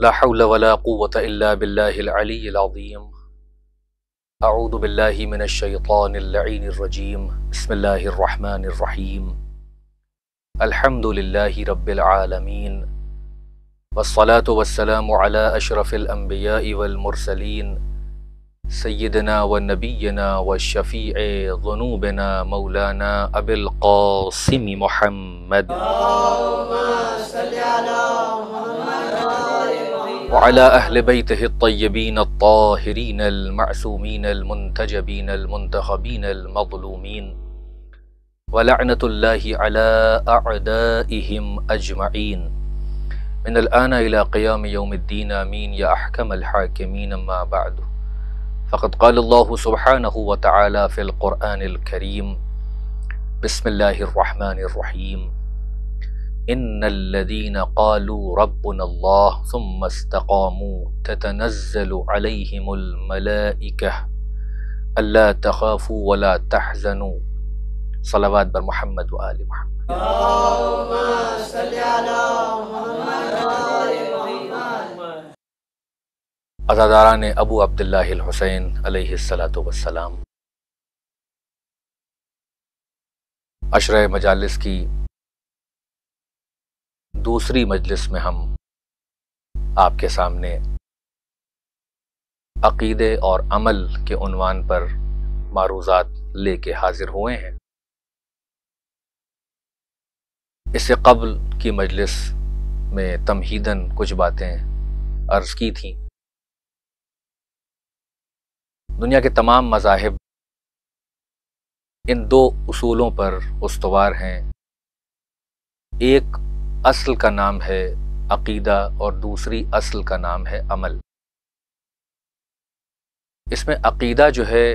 لا حول ولا قوة إلا بالله العلي العظيم أعوذ بالله من الشيطان اللعين الرجيم بسم الله الرحمن الرحيم الحمد لله رب العالمين والصلاة والسلام على أشرف الأنبياء والمرسلين سيدنا ونبينا والشفيع ذنوبنا مولانا أبي القاسم محمد وعلى أهل بيته الطيبين الطاهرين المعصومين المنتجبين المنتخبين المظلومين ولعنة الله على أعدائهم أجمعين من الآن إلى قيام يوم الدين آمين يا أحكم الحاكمين ما بعد فقد قال الله سبحانه وتعالى في القرآن الكريم بسم الله الرحمن الرحيم إن الذين قالوا ربنا الله ثم استقاموا تتنزل عليهم الملائكة ألا تخافوا ولا تحزنوا صلوات بر محمد وآل محمد اللهم صل على अजादारा ने अबू अब्दुल्ला हुसैन अलैहिस्सलातु वस्सलाम अशर मजालस की दूसरी मजलिस में हम आपके सामने अकीदे और अमल के उनवान पर मारूजात लेके हाजिर हुए हैं इससे कबल की मजलिस में तमहीदन कुछ बातें अर्ज की थीं दुनिया के तमाम मज़ाहब इन दो असूलों पर उसवार हैं एक असल का नाम है अकीदा और दूसरी असल का नाम है अमल इसमें अकीदा जो है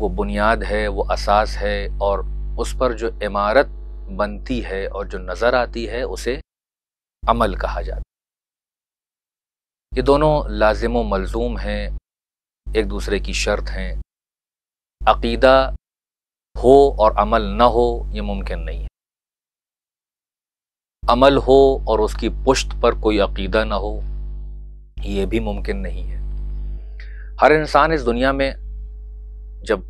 वो बुनियाद है वो असास है और उस पर जो इमारत बनती है और जो नज़र आती है उसे अमल कहा जाता है ये दोनों लाजिम मलजूम हैं एक दूसरे की शर्त हैं अकीदा हो और अमल न हो ये मुमकिन नहीं है अमल हो और उसकी पुश्त पर कोई अकीदा ना हो ये भी मुमकिन नहीं है हर इंसान इस दुनिया में जब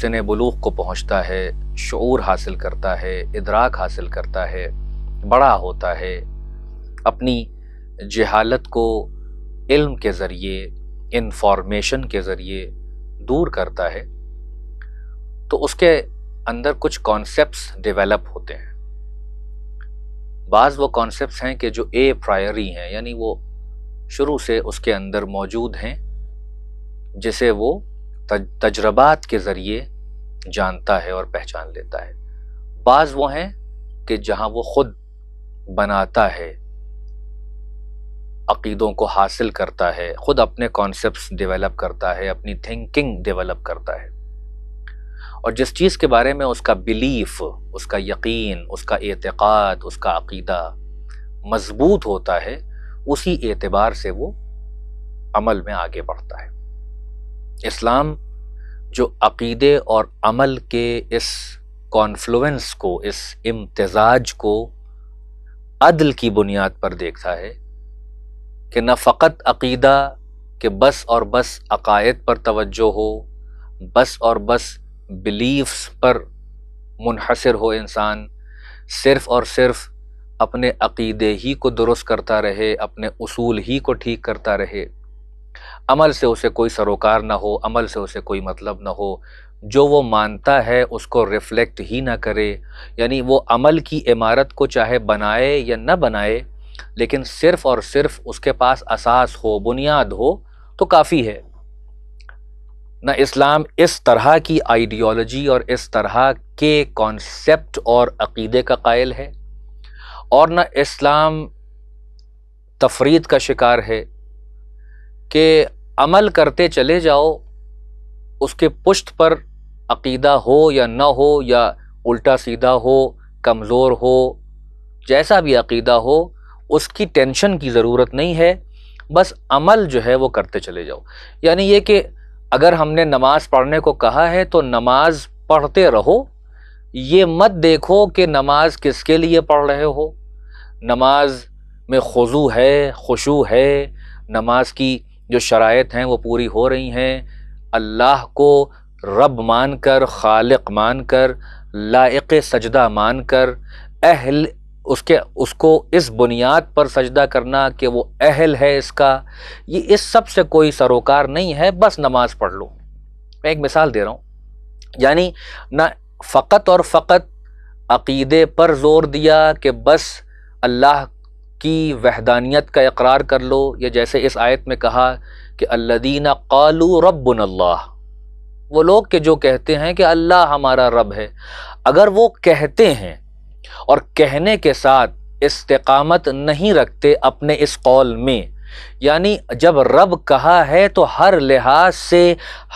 सने बलूक को पहुंचता है शूर हासिल करता है इदराक हासिल करता है बड़ा होता है अपनी जहालत को इल्म के ज़रिए इन्फॉर्मेशन के ज़रिए दूर करता है तो उसके अंदर कुछ कॉन्सेप्ट्स डेवलप होते हैं बाज़ वो कॉन्सेप्ट्स हैं कि जो ए प्रायरी हैं यानी वो शुरू से उसके अंदर मौजूद हैं जिसे वो तजर्बात के ज़रिए जानता है और पहचान लेता है बाज़ वो हैं कि जहाँ वो ख़ुद बनाता है अक़ीदों को हासिल करता है ख़ुद अपने कॉन्सेप्ट्स डेवलप करता है अपनी थिंकिंग डेवलप करता है और जिस चीज़ के बारे में उसका बिलीफ उसका यकीन उसका एतक़ाद उसका अक़ीदा मजबूत होता है उसी एतबार से वो अमल में आगे बढ़ता है इस्लाम जो अक़ीदे और अमल के इस कॉन्फ्लुएंस को इस इम्तजाज को अदल की बुनियाद पर देखता है कि न फ़कत अकीदा कि बस और बस अकायद पर तवज्जो हो बस और बस बिलीफ्स पर मुनहसर हो इंसान सिर्फ़ और सिर्फ़ अपने अकीदे ही को दुरुस्त करता रहे अपने उसूल ही को ठीक करता रहे अमल से उसे कोई सरोकार ना हो अमल से उसे कोई मतलब ना हो जो वो मानता है उसको रिफ़्लेक्ट ही ना करे यानी वो अमल की इमारत को चाहे बनाए या न बनाए लेकिन सिर्फ और सिर्फ उसके पास असास हो बुनियाद हो तो काफ़ी है न इस्लाम इस तरह की आइडियोलॉजी और इस तरह के कॉन्सेप्ट और अकीदे का कायल है और न इस्लाम तफरीद का शिकार है कि अमल करते चले जाओ उसके पुश्त पर अकीदा हो या ना हो या उल्टा सीधा हो कमज़ोर हो जैसा भी अकीदा हो उसकी टेंशन की ज़रूरत नहीं है बस अमल जो है वो करते चले जाओ यानी ये कि अगर हमने नमाज़ पढ़ने को कहा है तो नमाज पढ़ते रहो ये मत देखो कि नमाज किसके लिए पढ़ रहे हो नमाज में खजू है खुशु है नमाज की जो शरात हैं वो पूरी हो रही हैं अल्लाह को रब मान कर खालिक मान कर लाइक सजदा मान कर अहल उसके उसको इस बुनियाद पर सजदा करना कि वो अहल है इसका ये इस सब से कोई सरोकार नहीं है बस नमाज़ पढ़ लो मैं एक मिसाल दे रहा हूँ यानी ना फ़कत और फ़कत अकीदे पर ज़ोर दिया कि बस अल्लाह की वहदानियत का इकरार कर लो या जैसे इस आयत में कहा कि अल्लादीन कालू रबन अल्लाह वो लोग के जो कहते हैं कि अल्लाह हमारा रब है अगर वो कहते हैं और कहने के साथ इस्तकामत नहीं रखते अपने इस कौल में यानी जब रब कहा है तो हर लिहाज से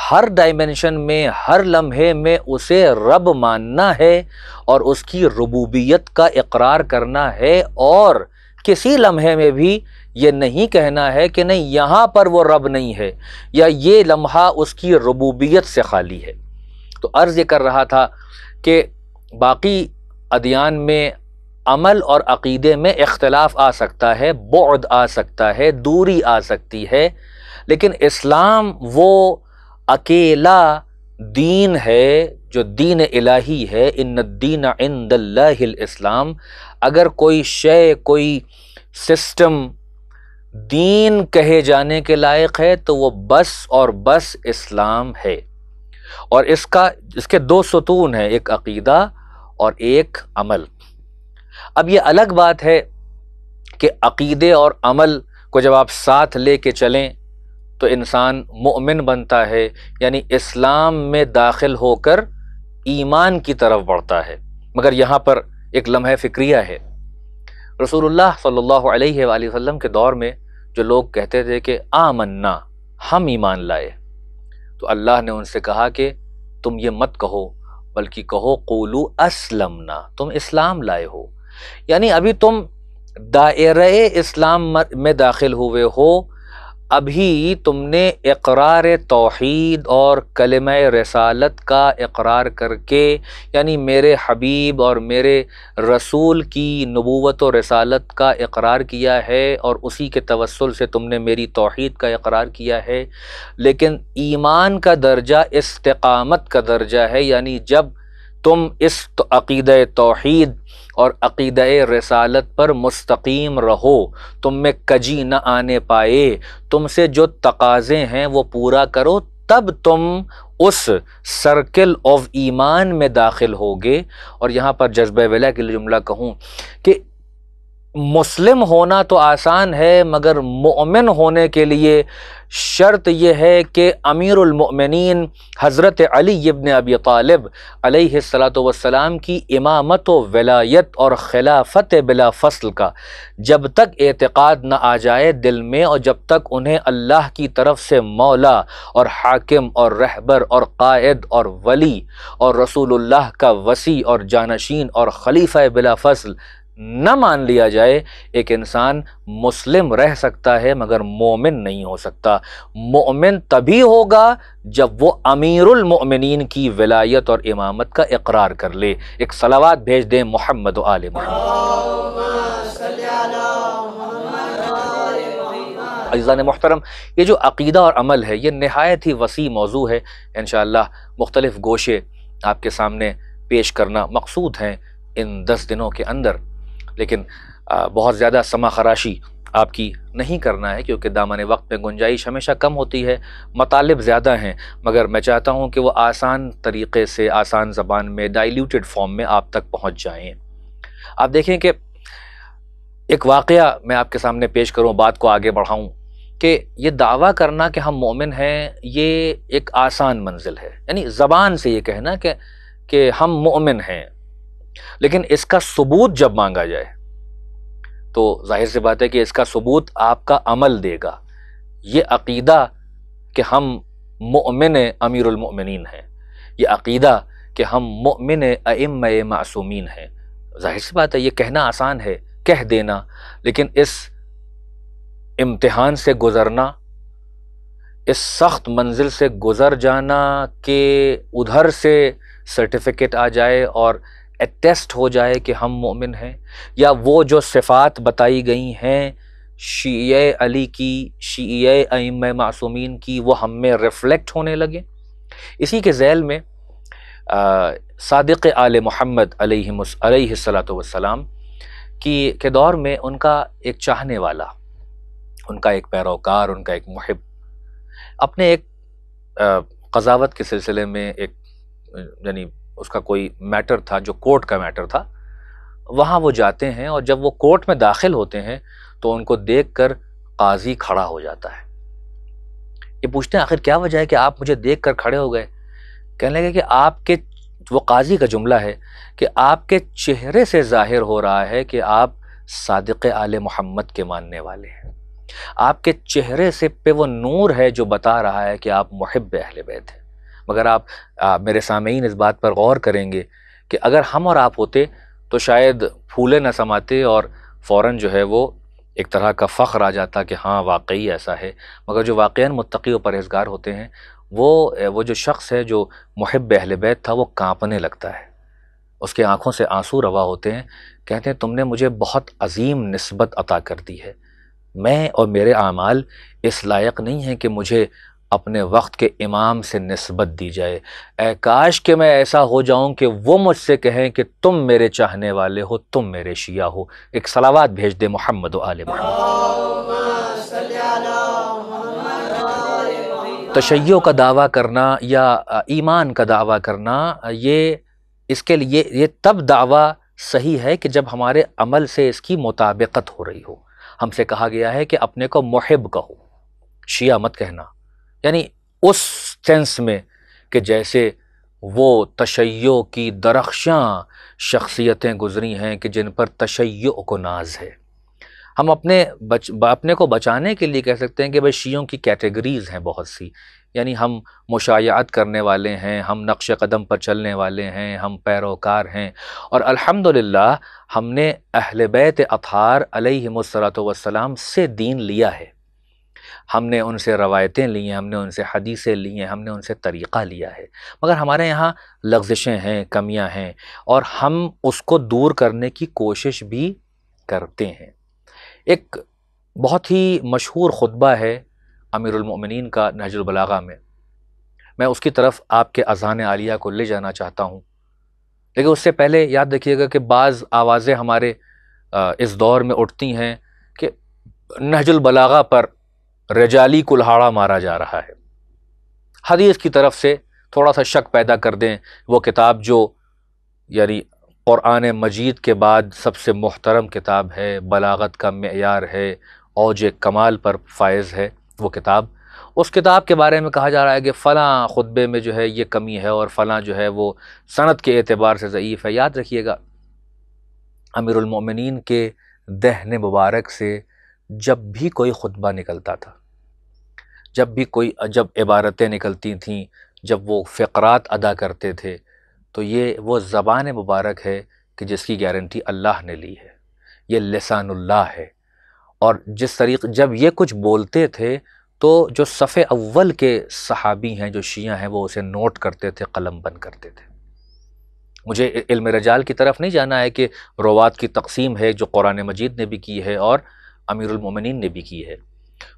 हर डायमेंशन में हर लम्हे में उसे रब मानना है और उसकी रबूबियत का इकरार करना है और किसी लम्हे में भी ये नहीं कहना है कि नहीं यहाँ पर वो रब नहीं है या ये लम्हा उसकी रबूबियत से खाली है तो अर्ज़ ये कर रहा था कि बाकी अदियान में अमल और अकीदे में इख्तलाफ आ सकता है बौद आ सकता है दूरी आ सकती है लेकिन इस्लाम वो अकेला दीन है जो दीन इलाही है इन दीन इन इस्लाम अगर कोई शय कोई सिस्टम दीन कहे जाने के लायक है तो वो बस और बस इस्लाम है और इसका इसके दो सतून हैं एक अकीदा और एक अमल अब ये अलग बात है कि अकीदे और अमल को जब आप साथ ले कर चलें तो इंसान मुमिन बनता है यानी इस्लाम में दाखिल होकर ईमान की तरफ बढ़ता है मगर यहाँ पर एक लम्ह फ़िक्रिया है रसूलुल्लाह सल्लल्लाहु अलैहि वसल्लम के दौर में जो लोग कहते थे कि आमन्ना हम ईमान लाए तो अल्लाह ने उनसे कहा कि तुम ये मत कहो बल्कि कहो कोलू असलमना तुम इस्लाम लाए हो यानी अभी तुम दायरे इस्लाम में दाखिल हुए हो अभी तुमने इकरार तोहीद और कलम रसालत का इकरार करके यानी मेरे हबीब और मेरे रसूल की नबूत व रसालत का इकरार किया है और उसी के तवसल से तुमने मेरी तोहीद का इकरार किया है लेकिन ईमान का दर्जा इस्तकामत का दर्जा है यानी जब तुम इस अक़ीद तोहद और अक़द रसालत पर मुस्तकीम रहो तुम में कजी न आने पाए तुमसे जो तकाज़े हैं वो पूरा करो तब तुम उस सर्कल ऑफ ईमान में दाखिल होगे और यहाँ पर जज्ब वाला के लिए जुमला कहूँ कि मुस्लिम होना तो आसान है मगर मोमिन होने के लिए शर्त यह है कि अमीरमिन हज़रत अली इब्न अबी तालब सलाम की इमामत व वलायत और खिलाफत बिला फसल का जब तक एतक़ाद न आ जाए दिल में और जब तक उन्हें अल्लाह की तरफ से मौला और हाकिम और रहबर और कायद और वली और रसूलुल्लाह का वसी और जानशीन और खलीफ़ बिला फसल न मान लिया जाए एक इंसान मुस्लिम रह सकता है मगर मोमिन नहीं हो सकता मोमिन तभी होगा जब वो अमीरुल मोमिनीन की विलायत और इमामत का इकरार कर ले एक सलावात भेज दें मोहम्मद आल अजान मोहतरम ये जो अकीदा और अमल है ये नहायत ही वसी मौजू है इन मुख्तलिफ़ गोशे आपके सामने पेश करना मकसूद हैं इन दस दिनों के अंदर लेकिन बहुत ज़्यादा समा खराशी आपकी नहीं करना है क्योंकि दामन वक्त में गुंजाइश हमेशा कम होती है मतालब ज़्यादा हैं मगर मैं चाहता हूँ कि वो आसान तरीके से आसान ज़बान में डाइल्यूटेड फॉर्म में आप तक पहुँच जाएँ आप देखें कि एक वाक़ मैं आपके सामने पेश करूँ बात को आगे बढ़ाऊँ कि ये दावा करना कि हम मोमिन हैं ये एक आसान मंजिल है यानी ज़बान से ये कहना कि कि हम मोमिन हैं लेकिन इसका सबूत जब मांगा जाए तो जाहिर सी बात है कि इसका सबूत आपका अमल देगा ये अकीदा कि हम ममिन अमीरमिन हैं ये अकीदा कि हम मोमिन अम मासूमीन हैं जाहिर सी बात है ये कहना आसान है कह देना लेकिन इस इम्तहान से गुज़रना इस सख्त मंजिल से गुज़र जाना के उधर से सर्टिफिकेट आ जाए और अटेस्ट हो जाए कि हम मोमिन हैं या वो जो सिफ़ात बताई गई हैं शीय अली की शी अम मासूमीन की वो हम में रिफ़्लेक्ट होने लगे इसी के जैल में सदक़ आल मोहम्मद सलाम की के दौर में उनका एक चाहने वाला उनका एक पैरोकार उनका एक महब अपने एक आ, कजावत के सिलसिले में एक यानी उसका कोई मैटर था जो कोर्ट का मैटर था वहाँ वो जाते हैं और जब वो कोर्ट में दाखिल होते हैं तो उनको देख कर काजी खड़ा हो जाता है ये पूछते हैं आखिर क्या वजह है कि आप मुझे देख कर खड़े हो गए कहने लगे कि आपके वो काजी का जुमला है कि आपके चेहरे से जाहिर हो रहा है कि आप सादिक आल मोहम्मद के मानने वाले हैं आपके चेहरे से पे वो नूर है जो बता रहा है कि आप मुहब अहल बैत हैं मगर आप आ, मेरे सामीन इस बात पर गौर करेंगे कि अगर हम और आप होते तो शायद फूले न समाते और फ़ौर जो है वो एक तरह का फ़ख्र आ जाता कि हाँ वाकई ऐसा है मगर जो वाक़ मतकी व परहेजगार होते हैं वो वो जो शख्स है जो महब अहल बैत था वो कांपने लगता है उसके आँखों से आंसू रवा होते हैं कहते हैं तुमने मुझे बहुत अजीम नस्बत अता कर दी है मैं और मेरे आमाल इस लायक नहीं हैं कि मुझे अपने वक्त के इमाम से नस्बत दी जाए काश के मैं ऐसा हो जाऊं कि वो मुझसे कहें कि तुम मेरे चाहने वाले हो तुम मेरे शिया हो एक सलावाद भेज दे मोहम्मद आल तशैयों का दावा करना या ईमान का दावा करना ये इसके लिए ये तब दावा सही है कि जब हमारे अमल से इसकी मुताबिकत हो रही हो हमसे कहा गया है कि अपने को मुहब कहो शिया मत कहना यानी उस सेंस में कि जैसे वो तशैयों की दरख्शा शख्सियतें गुज़री हैं कि जिन पर तशैयों को नाज है हम अपने बच अपने को बचाने के लिए कह सकते हैं कि भाई शीयों की कैटेगरीज़ हैं बहुत सी यानी हम मुशायात करने वाले हैं हम नक्श कदम पर चलने वाले हैं हम पैरोकार हैं और अल्हम्दुलिल्लाह हमने अहल बैत अथार वसलाम से दीन लिया है हमने उनसे रवायतें ली हैं हमने उनसे हदीसें ली हैं हमने उनसे तरीक़ा लिया है मगर हमारे यहाँ लफ्जिशें हैं कमियाँ हैं और हम उसको दूर करने की कोशिश भी करते हैं एक बहुत ही मशहूर ख़ुतबा है अमीरमिन का नजरबलागा में मैं उसकी तरफ आपके अजान आलिया को ले जाना चाहता हूँ लेकिन उससे पहले याद रखिएगा कि बाज़ आवाज़ें हमारे इस दौर में उठती हैं कि नहजुल बलागा पर रजाली कुल्हाड़ा मारा जा रहा है हदीस की तरफ से थोड़ा सा शक पैदा कर दें वो किताब जो यानी क़ुरान मजीद के बाद सबसे मोहतरम किताब है बलागत का मैार है औज कमाल पर फायज़ है वो किताब उस किताब के बारे में कहा जा रहा है कि फ़लाँ खुतबे में जो है ये कमी है और फ़लाँ जो है वो सनत के एतबार से ज़यीफ़ है याद रखिएगा अमीरमिन के दहन मुबारक से जब भी कोई खुतबा निकलता था जब भी कोई जब इबारतें निकलती थीं जब वो फ़क़रात अदा करते थे तो ये वो ज़बान मुबारक है कि जिसकी गारंटी अल्लाह ने ली है ये लसानुल्लाह है और जिस तरीक़ जब ये कुछ बोलते थे तो जो सफ़े अव्वल के सहाबी हैं जो शिया हैं वो उसे नोट करते थे कलम बंद करते थे मुझे इल्म रजाल की तरफ नहीं जाना है कि रवात की तकसीम है जो कुरान मजीद ने भी की है और अमीरमिन ने भी की है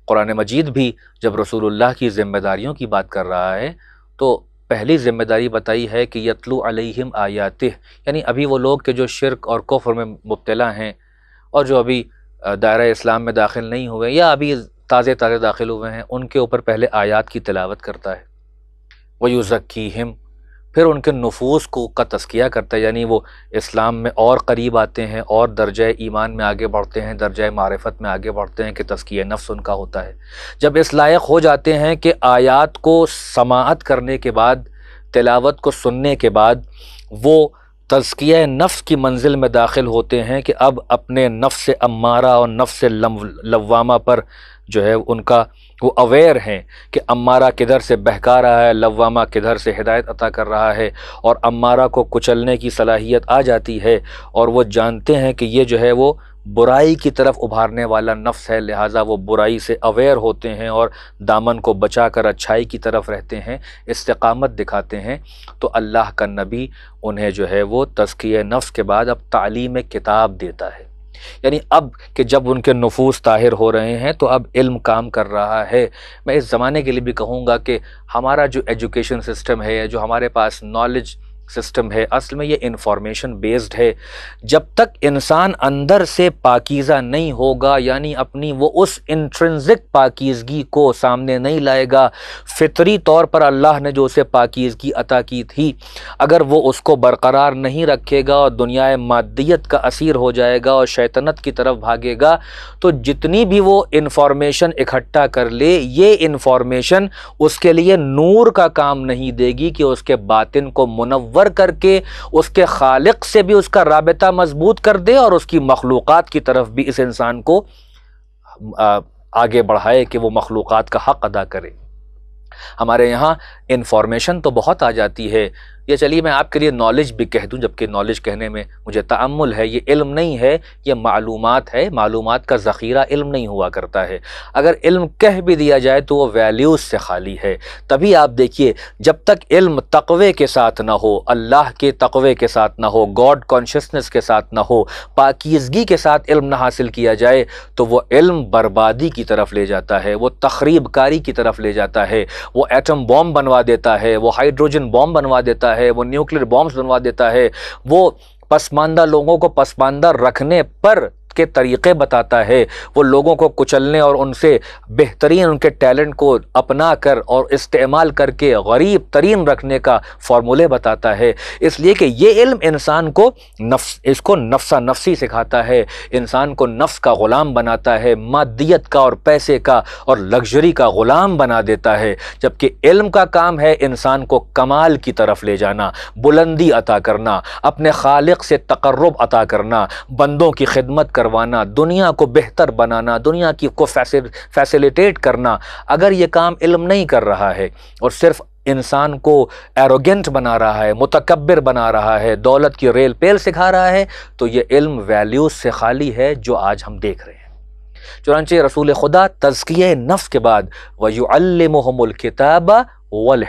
कुरान मजीद भी जब रसूलुल्लाह की ज़िम्मेदारियों की बात कर रहा है तो पहली ज़िम्मेदारी बताई है कि यतलु अलैहिम आयात यानी अभी वो लोग के जो शिरक और कुफ्र में मुबतला हैं और जो अभी दायरा इस्लाम में दाखिल नहीं हुए या अभी ताज़े ताज़े दाखिल हुए हैं उनके ऊपर पहले आयात की तलावत करता है वयुज़क्की फिर उनके नफूस को का तस्किया करता है यानी वो इस्लाम में और करीब आते हैं और दर्ज ईमान में आगे बढ़ते हैं दर्ज मारफत में आगे बढ़ते हैं कि तस्किया नफ्स उनका होता है जब इस लायक हो जाते हैं कि आयात को समात करने के बाद तिलावत को सुनने के बाद वो तजकिया नफ्स की मंजिल में दाखिल होते हैं कि अब अपने नफ्स अम्मारा और नफ्स लवामा पर जो है उनका वो अवेयर हैं कि अम्मारा किधर से बहका रहा है लवामा किधर से हिदायत अता कर रहा है और अम्मारा को कुचलने की सलाहियत आ जाती है और वो जानते हैं कि ये जो है वो बुराई की तरफ उभारने वाला नफ्स है लिहाजा वो बुराई से अवेयर होते हैं और दामन को बचा कर अच्छाई की तरफ रहते हैं इस्तकामत दिखाते हैं तो अल्लाह का नबी उन्हें जो है वो तस्किय नफ्स के बाद अब तालीम किताब देता है यानी अब कि जब उनके नफूस ताहिर हो रहे हैं तो अब इल्म काम कर रहा है मैं इस ज़माने के लिए भी कहूँगा कि हमारा जो एजुकेशन सिस्टम है जो हमारे पास नॉलेज सिस्टम है असल में ये इंफॉर्मेशन बेस्ड है जब तक इंसान अंदर से पाकिज़ा नहीं होगा यानी अपनी वो उस इंट्रेंसिक पाकिजगी को सामने नहीं लाएगा फितरी तौर पर अल्लाह ने जो उसे पाकिजगी अता की थी अगर वो उसको बरकरार नहीं रखेगा और दुनिया मादियत का असीर हो जाएगा और शैतनत की तरफ भागेगा तो जितनी भी वो इंफॉर्मेशन इकट्ठा कर ले ये इंफॉर्मेशन उसके लिए नूर का काम नहीं देगी कि उसके बातिन को मुनव मुनवर करके उसके खालिक से भी उसका रबता मजबूत कर दे और उसकी मखलूक़ की तरफ भी इस इंसान को आगे बढ़ाए कि वो मखलूक़ का हक़ अदा करे हमारे यहाँ इन्फॉर्मेशन तो बहुत आ जाती है या चलिए मैं आपके लिए नॉलेज भी कह दूँ जबकि नॉलेज कहने में मुझे तअम्मुल है ये इल्म नहीं है ये मालूम है मालूम का ज़ख़ीरा इल्म नहीं हुआ करता है अगर इल्म कह भी दिया जाए तो वो वैल्यूज़ से खाली है तभी आप देखिए जब तक इल्म तकवे के साथ ना हो अल्लाह के तकवे के साथ ना हो गॉड कॉन्शसनेस के साथ ना हो पाकिजगी के साथ इल्म ना हासिल किया जाए तो वह इल्म बर्बादी की तरफ ले जाता है वह तखरीबकारी की तरफ ले जाता है वो एटम बॉम्ब बनवा देता है वो हाइड्रोजन बॉम्ब बनवा देता है वो न्यूक्लियर बॉम्ब्स बनवा देता है वो पसमानदा लोगों को पसमानदा रखने पर के तरीक़े बताता है वो लोगों को कुचलने और उनसे बेहतरीन उनके टैलेंट को अपना कर और इस्तेमाल करके गरीब तरीन रखने का फार्मूले बताता है इसलिए कि ये इल्म इंसान को नफ्स इसको नफसा नफसी सिखाता है इंसान को नफ्स का ग़ुलाम बनाता है मादियत का और पैसे का और लग्जरी का ग़ुलाम बना देता है जबकि इल्म का काम है इंसान को कमाल की तरफ ले जाना बुलंदी अता करना अपने खालिक से तकर्रब अता करना बंदों की खिदमत कर करवाना दुनिया को बेहतर बनाना दुनिया की को फैसिलिटेट करना अगर ये काम इल्म नहीं कर रहा है और सिर्फ इंसान को एरोगेंट बना रहा है मुतकबर बना रहा है दौलत की रेल पेल सिखा रहा है तो ये इल्म वैल्यूज़ से खाली है जो आज हम देख रहे हैं चुनाचे रसूल खुदा तजकिय नफ़ के बाद मोहम्मल किताबा वल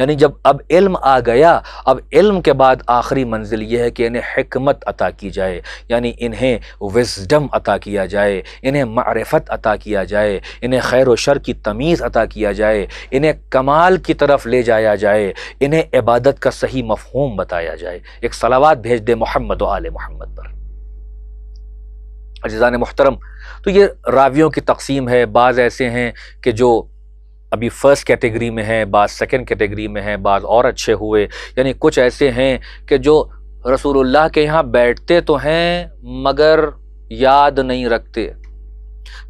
यानी जब अब इल्म आ गया अब इल्म के बाद आखिरी मंजिल यह है कि इन्हें हमत अता की जाए यानी इन्हें विजडम अता किया जाए इन्हें मारफत अता किया जाए इन्हें खैर व शर की तमीज़ अता किया जाए इन्हें कमाल की तरफ ले जाया जाए इन्हें इबादत का सही मफहूम बताया जाए एक सलावाद भेज दे मोहम्मद आल मोहम्मद पर अजान मोहतरम तो ये रावियों की तकसीम है बाज़ ऐसे हैं कि जो अभी फ़र्स्ट कैटेगरी में हैं बाद सेकेंड कैटेगरी में हैं बाद और अच्छे हुए यानी कुछ ऐसे हैं कि जो रसूलुल्लाह के यहाँ बैठते तो हैं मगर याद नहीं रखते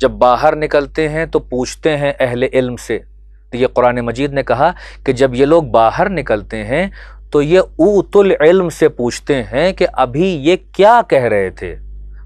जब बाहर निकलते हैं तो पूछते हैं अहले इल्म से तो ये कुरान मजीद ने कहा कि जब ये लोग बाहर निकलते हैं तो ये उतुल इल्म से पूछते हैं कि अभी ये क्या कह रहे थे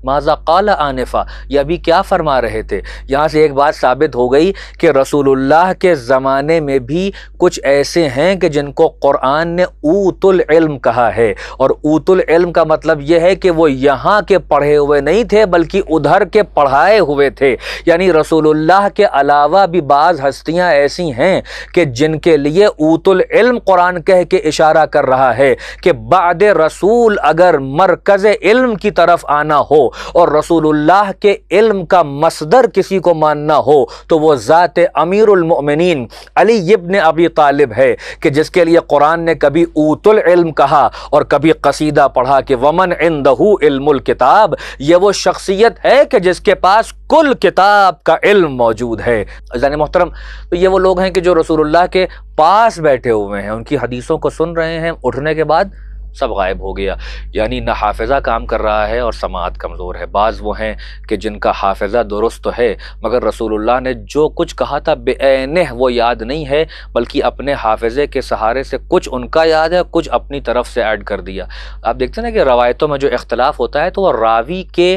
माजा कल आनफा ये अभी क्या फरमा रहे थे यहाँ से एक बात साबित हो गई कि रसूलुल्लाह के ज़माने में भी कुछ ऐसे हैं कि जिनको क़ुरान ने ऊतुल इल्म कहा है और ऊतुल इल्म का मतलब यह है कि वो यहाँ के पढ़े हुए नहीं थे बल्कि उधर के पढ़ाए हुए थे यानी रसूलुल्लाह के अलावा भी बाज़ हस्तियाँ ऐसी हैं कि जिनके लिए ऊतुल इल्म कुरान कह के इशारा कर रहा है कि बाद रसूल अगर मरकज़ इल्म की तरफ आना हो और रसूलुल्लाह के इल्म का मसदर किसी को मानना हो तो वो ज़ात अमीरमिन अली इब्न अबी तालिब है कि जिसके लिए कुरान ने कभी ऊतुल इल्म कहा और कभी कसीदा पढ़ा कि वमन इन दहू इल्मुल किताब ये वो शख्सियत है कि जिसके पास कुल किताब का इल्म मौजूद है जान मोहतरम तो ये वो लोग हैं कि जो रसूलुल्लाह के पास बैठे हुए हैं उनकी हदीसों को सुन रहे हैं उठने के बाद सब गायब हो गया यानी ना हाफिज़ा काम कर रहा है और समात कमज़ोर है बाज़ वो हैं कि जिनका हाफिज़ा दुरुस्त तो है मगर रसूलुल्लाह ने जो कुछ कहा था बेन वो याद नहीं है बल्कि अपने हाफिज़े के सहारे से कुछ उनका याद है कुछ अपनी तरफ से ऐड कर दिया आप देखते ना कि रवायतों में जो इख्तलाफ होता है तो वह रावी के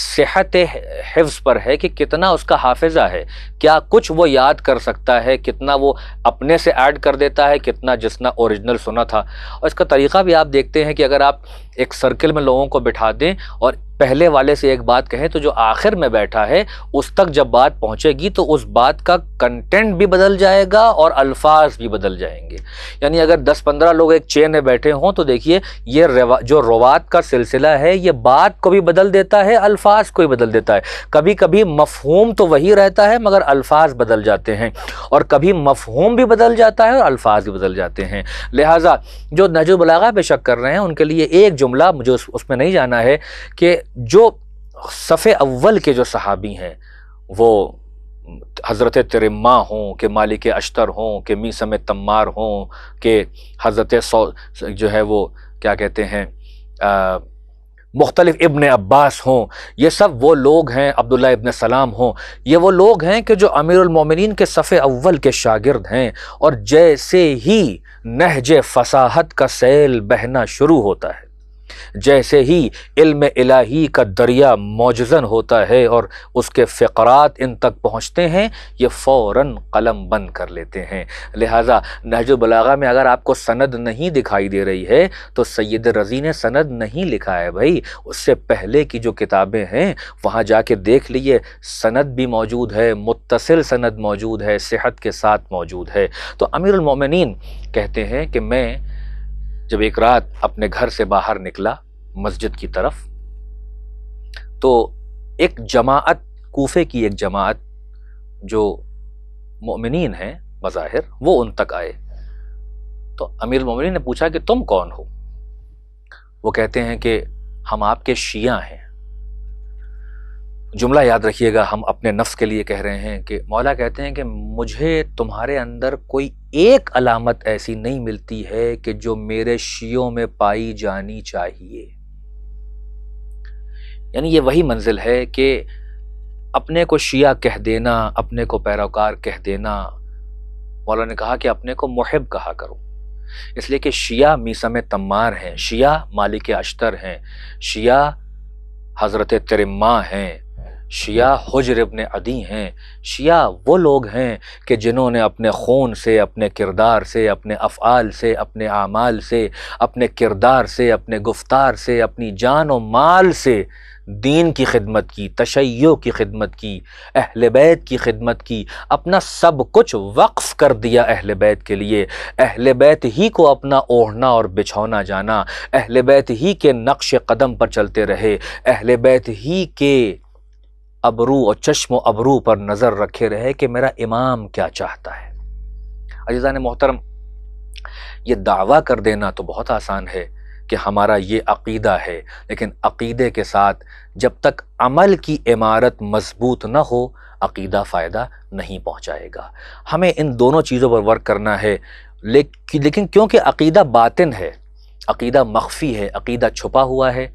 सेहत हिफ्स पर है कि कितना उसका हाफिज़ा है क्या कुछ वो याद कर सकता है कितना वो अपने से ऐड कर देता है कितना जिसना ओरिजिनल सुना था और इसका तरीक़ा भी आप देखते हैं कि अगर आप एक सर्कल में लोगों को बिठा दें और पहले वाले से एक बात कहें तो जो आखिर में बैठा है उस तक जब बात पहुंचेगी तो उस बात का कंटेंट भी बदल जाएगा और अल्फाज भी बदल जाएंगे यानी अगर 10-15 लोग एक चेन में बैठे हों तो देखिए ये जो रवात का सिलसिला है ये बात को भी बदल देता है अल्फाज को भी बदल देता है कभी कभी मफहूम तो वही रहता है मगर अल्फाज बदल जाते हैं और कभी मफहूम भी बदल जाता है और अल्फाज भी बदल जाते हैं लिहाजा जो नजुबलागा पे शक कर रहे हैं उनके लिए एक जुमला मुझे उसमें नहीं जाना है कि जो सफ़े अव्वल के जो सहाबी हैं वो हज़रत तरमा हों के मालिक अश्तर हों के मीसम तम्मार हों के हज़रत सौ जो है वो क्या कहते हैं मुख्तलिफ इबन अब्बास हों ये सब वो लोग हैं अब्दुल्ला इबन सलाम हों ये वो लोग हैं कि जो अमीरमिन के सफ़े अव्वल के शागिर्द हैं और जैसे ही नहज फसाहत का सैल बहना शुरू होता है जैसे ही इल्म इलाही का दरिया मौजन होता है और उसके फ़क़रात इन तक पहुँचते हैं ये फ़ौर कलम बंद कर लेते हैं लिहाजा नहजुबलागा में अगर आपको सनद नहीं दिखाई दे रही है तो सैद रज़ी ने सनद नहीं लिखा है भाई उससे पहले की जो किताबें हैं वहाँ जाके देख लिए सनद भी मौजूद है मुतसिल सनद मौजूद है सेहत के साथ मौजूद है तो अमीरमिन कहते हैं कि मैं जब एक रात अपने घर से बाहर निकला मस्जिद की तरफ तो एक जमात कोफे की एक जमात जो मोमिन हैं बज़ाहिर वो उन तक आए तो अमीर मोमिन ने पूछा कि तुम कौन हो वो कहते हैं कि हम आपके शिया हैं जुमला याद रखिएगा हम अपने नफ्स के लिए कह रहे हैं कि मौला कहते हैं कि मुझे तुम्हारे अंदर कोई एक अलामत ऐसी नहीं मिलती है कि जो मेरे शियों में पाई जानी चाहिए यानी ये वही मंजिल है कि अपने को शिया कह देना अपने को पैरोकार कह देना मौला ने कहा कि अपने को मुहब कहा करो इसलिए कि शिया मीसम तम्मार हैं शिया मालिक अश्तर हैं शिया हज़रत तरमा हैं शिया हजर इबन अदी हैं शिया वो लोग हैं कि जिन्होंने अपने खून से अपने किरदार से अपने अफ़ाल से अपने आमाल से अपने किरदार से अपने गुफ्तार से अपनी जान व माल से दीन की खिदमत की तशैयों की खिदमत की अहल बैत की खिदमत की अपना सब कुछ वक्फ़ कर दिया अहल बैत के लिए अहल बैत ही को अपना ओढ़ना और बिछौना जाना अहल बैत ही के नक्श कदम पर चलते रहे अहल बैत ही के अबरू और चश्म अबरू पर नज़र रखे रहे कि मेरा इमाम क्या चाहता है अजीज़ा ने मोहतरम ये दावा कर देना तो बहुत आसान है कि हमारा ये अकीदा है लेकिन अकीदे के साथ जब तक अमल की इमारत मजबूत न हो अकीदा फ़ायदा नहीं पहुँचाएगा हमें इन दोनों चीज़ों पर वर्क करना है लेकिन लेकिन क्योंकि अकीदा बातिन है अकीदा मख्फी है अकीदा छुपा हुआ है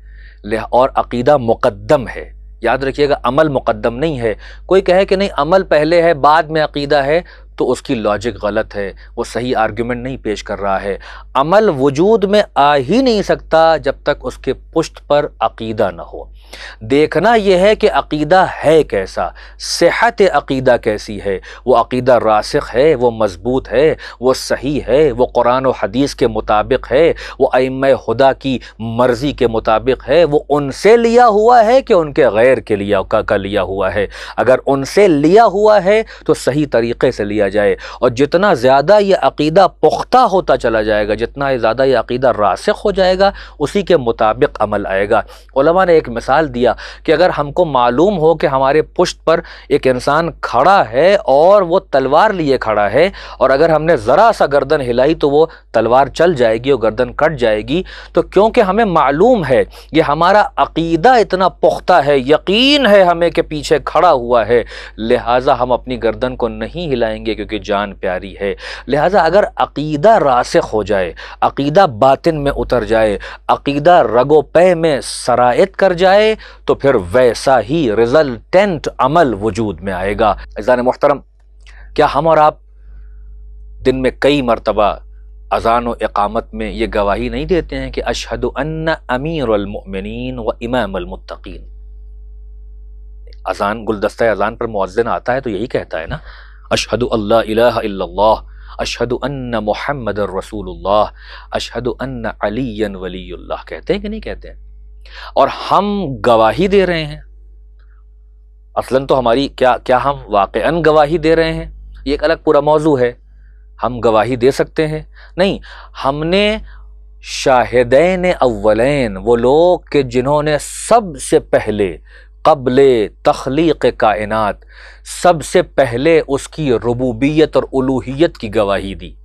और अकीदा मुकदम है याद रखिएगा अमल मुकदम नहीं है कोई कहे कि नहीं अमल पहले है बाद में अकीदा है तो उसकी लॉजिक गलत है वो सही आर्ग्यूमेंट नहीं पेश कर रहा है अमल वजूद में आ ही नहीं सकता जब तक उसके पुश्त पर अकीदा ना हो देखना यह है कि अकीदा है कैसा सेहत अकीदा कैसी है वो अकीदा रासिक है वो मज़बूत है वो सही है वो कुरान और हदीस के मुताबिक है वो अम खुदा की मर्ज़ी के मुताबिक है वो उनसे लिया हुआ है कि उनके गैर के लिया का, का लिया हुआ है अगर उनसे लिया हुआ है तो सही तरीके से लिया किया जाए और जितना ज़्यादा ये अकीदा पुख्ता होता चला जाएगा जितना ज़्यादा ये अकीदा रासख हो जाएगा उसी के मुताबिक अमल आएगा ने एक मिसाल दिया कि अगर हमको मालूम हो कि हमारे पुश्त पर एक इंसान खड़ा है और वह तलवार लिए खड़ा है और अगर हमने ज़रा सा गर्दन हिलाई तो वह तलवार चल जाएगी और गर्दन कट जाएगी तो क्योंकि हमें मालूम है ये हमारा अकीदा इतना पुख्ता है यकीन है हमें कि पीछे खड़ा हुआ है लिहाजा हम अपनी गर्दन को नहीं हिलाएंगे क्योंकि जान प्यारी है लिहाजा अगर अकीदा रासख हो जाए अकीदा बातिन में उतर जाए अकीदा रगो पे में सरायत कर जाए तो फिर वैसा ही रिजल्टेंट अमल वजूद में आएगा अजान मोहतरम क्या हम और आप दिन में कई मरतबा अजान और इकामत में ये गवाही नहीं देते हैं कि अशहद अमीरमिन व इमामतकीन अजान गुलदस्ता अजान पर मुआजन आता है तो यही कहता है ना अशहद अल्लाह अशहद अन्न मोहम्मद रसूलुल्लाह अशहद अन्न अली वलील्ला कहते हैं कि नहीं कहते हैं और हम गवाही दे रहे हैं असलन तो हमारी क्या क्या हम वाक़ गवाही दे रहे हैं ये एक अलग पूरा मौजू है हम गवाही दे सकते हैं नहीं हमने शाहिदैन अव्वलैन वो लोग के जिन्होंने सबसे पहले कबल तख्लीक कायनत सबसे पहले उसकी रबूबियत और उलूहियत की गवाही दी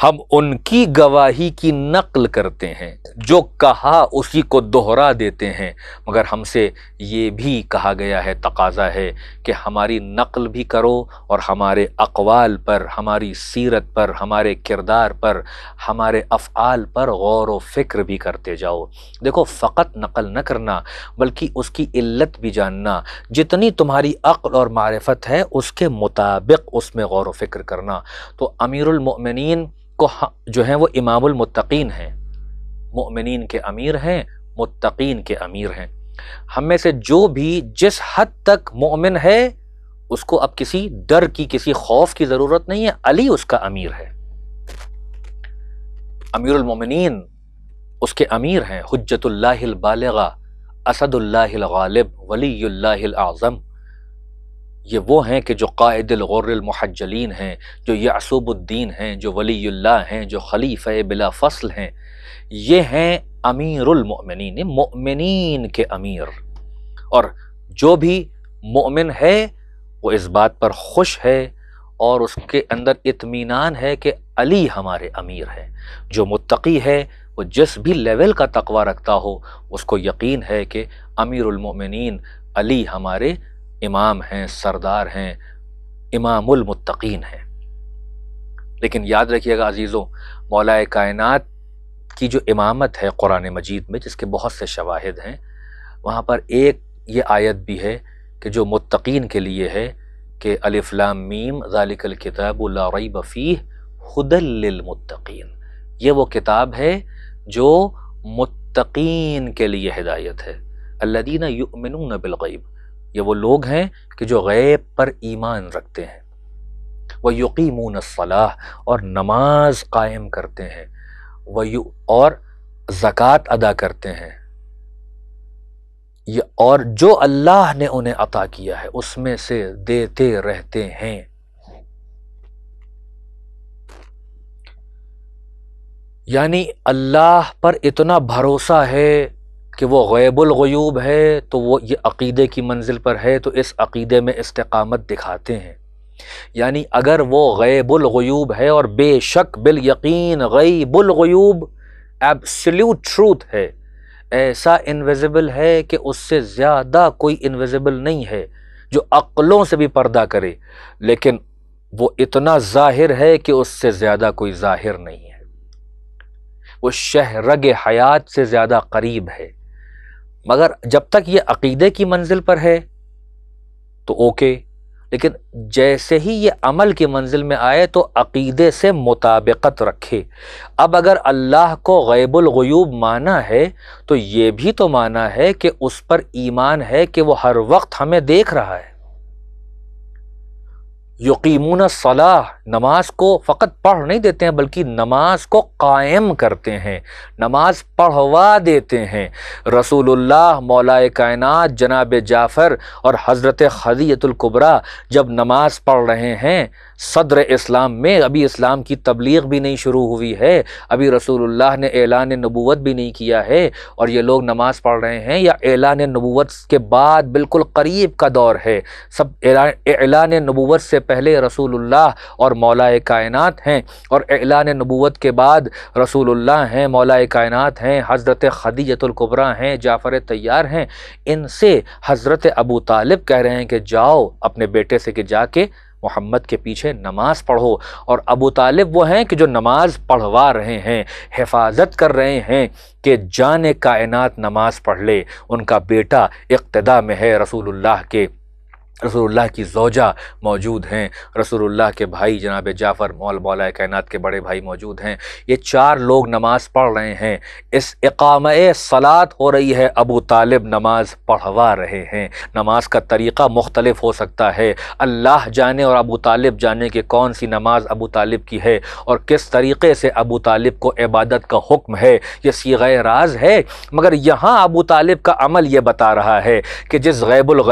हम उनकी गवाही की नकल करते हैं जो कहा उसी को दोहरा देते हैं मगर हमसे ये भी कहा गया है तकाजा है कि हमारी नकल भी करो और हमारे अकवाल पर हमारी सीरत पर हमारे किरदार पर हमारे अफ़ाल पर गौर व फ़िक्र भी करते जाओ देखो फ़कत नकल न करना बल्कि उसकी इल्लत भी जानना जितनी तुम्हारी अक्ल और मारफत है उसके मुताबिक उसमें गौर व फ़िक्र करना तो अमीरमिन मोमिन को जो है वो इमामुलमतकीन है मोमिन के अमीर हैं मुतकीन के अमीर हैं हम में से जो भी जिस हद तक मोमिन है उसको अब किसी डर की किसी खौफ की ज़रूरत नहीं है अली उसका अमीर है अमीरमिन उसके अमीर हैं हजतुल्लाबालगा असदुल्लागालिब आजम ये वो हैं कि जो कायदिलगुर्रमहजलिन हैं जो यासूबुद्दीन हैं जो वलील्ला हैं जो खलीफ़ बिला फ़सल हैं ये हैं अमीरमिन ममिन के अमीर और जो भी ममिन है वो इस बात पर खुश है और उसके अंदर इतमान है कि अली हमारे अमीर हैं जो मुतकी है वो जिस भी लेवल का तकवा रखता हो उसको यकीन है कि अमीरमिन अली हमारे इमाम हैं सरदार हैं इमामुल मुत्तकीन हैं लेकिन याद रखिएगा अजीज़ों मौलाए कायनात की जो इमामत है कुरान मजीद में जिसके बहुत से शवाहद हैं वहाँ पर एक ये आयत भी है कि जो मुत्तकीन के लिए है कि अलिफ्लाम मीम ज़ालिकल किताब लई बफ़ी हदलमतकीन ये वो किताब है जो मुत्तकीन के लिए हिदायत है अल्लादीन युमिन बिलगैब ये वो लोग हैं कि जो गैब पर ईमान रखते हैं वह यकीमून सलाह और नमाज कायम करते हैं वह और ज़क़़त अदा करते हैं ये और जो अल्लाह ने उन्हें अता किया है उसमें से देते रहते हैं यानी अल्लाह पर इतना भरोसा है कि वो गैबुलगयूब है तो वो ये अकीदे की मंजिल पर है तो इस अकीदे में इस्तकामत दिखाते हैं यानी अगर वो गैबुलगयूब है और बेशक बिल यकीन गैबुलगयूब एब्सल्यूट ट्रूथ है ऐसा इनविजिबल है कि उससे ज़्यादा कोई इनविजिबल नहीं है जो अक्लों से भी पर्दा करे लेकिन वो इतना ज़ाहिर है कि उससे ज़्यादा कोई ज़ाहिर नहीं है वो शहरग हयात से ज़्यादा करीब है मगर जब तक ये अकीदे की मंजिल पर है तो ओके लेकिन जैसे ही ये अमल की मंजिल में आए तो अकीदे से मुताबिकत रखे अब अगर अल्लाह को गैबुलगयूब माना है तो ये भी तो माना है कि उस पर ईमान है कि वो हर वक्त हमें देख रहा है यकीमून सलाह नमाज को फ़कत पढ़ नहीं देते हैं बल्कि नमाज को कायम करते हैं नमाज पढ़वा देते हैं रसूलुल्लाह मौलाए कायनात जनाब जाफ़र और हज़रत खदीतुल्कुबरा जब नमाज पढ़ रहे हैं सदर इस्लाम में अभी इस्लाम की तबलीग भी नहीं शुरू हुई है अभी रसूलुल्लाह ने ऐलान नबूवत भी नहीं किया है और ये लोग नमाज़ पढ़ रहे हैं या ऐलान नबूवत के बाद बिल्कुल करीब का दौर है सब एलान नबूवत से पहले रसूलुल्लाह और मौलाए कायनात हैं और ऐलान नबूवत के बाद रसूलुल्लाह हैं मौलाए कायनत हैं हज़रत खदीजतुल्कुबरा हैं जाफ़र तैयार हैं इनसे हज़रत अबू तालिब कह रहे हैं कि जाओ अपने बेटे से कि जाके मोहम्मद के पीछे नमाज पढ़ो और अबू तालिब वो हैं कि जो नमाज पढ़वा रहे हैं हिफाजत कर रहे हैं कि जान कायनात नमाज पढ़ ले उनका बेटा इक्तदा में है रसूलुल्लाह के रसोल्ला की जोजा मौजूद हैं रसोल्ला के भाई जनाब जाफ़र मौल मौला कैनात के बड़े भाई मौजूद हैं ये चार लोग नमाज़ पढ़ रहे हैं इस इकाम सलात हो रही है अबू तालिब नमाज़ पढ़वा रहे हैं नमाज का तरीक़ा मुख्तलफ हो सकता है अल्लाह जाने और अबू तालिब जाने के कौन सी नमाज अबू तालिब की है और किस तरीक़े से अबू तालिब को इबादत का हुक्म है ये सी राज है मगर यहाँ अबू तालिब का अमल ये बता रहा है कि जिस गैबुल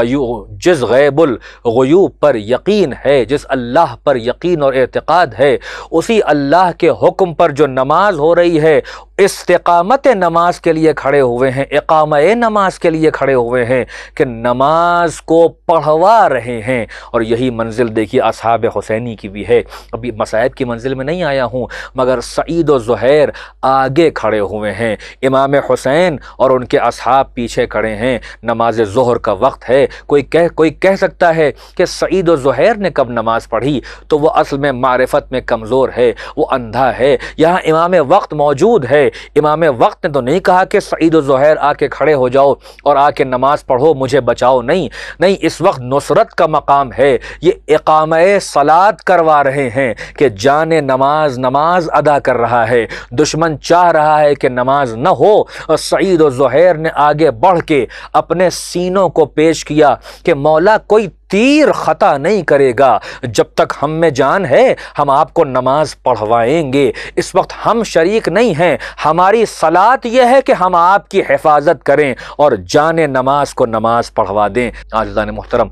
जिस गैब रब्बुलयूब पर यकीन है जिस अल्लाह पर यकीन और एतक़ाद है उसी अल्लाह के हुक्म पर जो नमाज हो रही है इस्तकामत नमाज के लिए खड़े हुए हैं एकाम नमाज के लिए खड़े हुए हैं कि नमाज को पढ़वा रहे हैं और यही मंजिल देखिए असहाब हुसैनी की भी है अभी मसायब की मंजिल में नहीं आया हूँ मगर सईद जहैर आगे खड़े हुए हैं इमाम हुसैन और उनके असहाब पीछे खड़े हैं नमाज जहर का वक्त है कोई कह कोई कह सकता सकता है कि सईद और जहैर ने कब नमाज़ पढ़ी तो वह असल में मारफत में कमज़ोर है वह अंधा है यहाँ इमाम वक्त मौजूद है इमाम वक्त ने तो नहीं कहा कि सईद और जहैर आके खड़े हो जाओ और आके नमाज़ पढ़ो मुझे बचाओ नहीं नहीं इस वक्त नुसरत का मकाम है ये इकाम सलाद करवा रहे हैं कि जान नमाज नमाज अदा कर रहा है दुश्मन चाह रहा है कि नमाज न हो और सईद और जहैर ने आगे बढ़ के अपने सीनों को पेश किया कि मौला कोई कोई तीर ख़ता नहीं करेगा जब तक हम में जान है हम आपको नमाज पढ़वाएंगे इस वक्त हम शरीक नहीं हैं हमारी सलात यह है कि हम आपकी हिफाजत करें और जान नमाज को नमाज पढ़वा दें आजान मोहतरम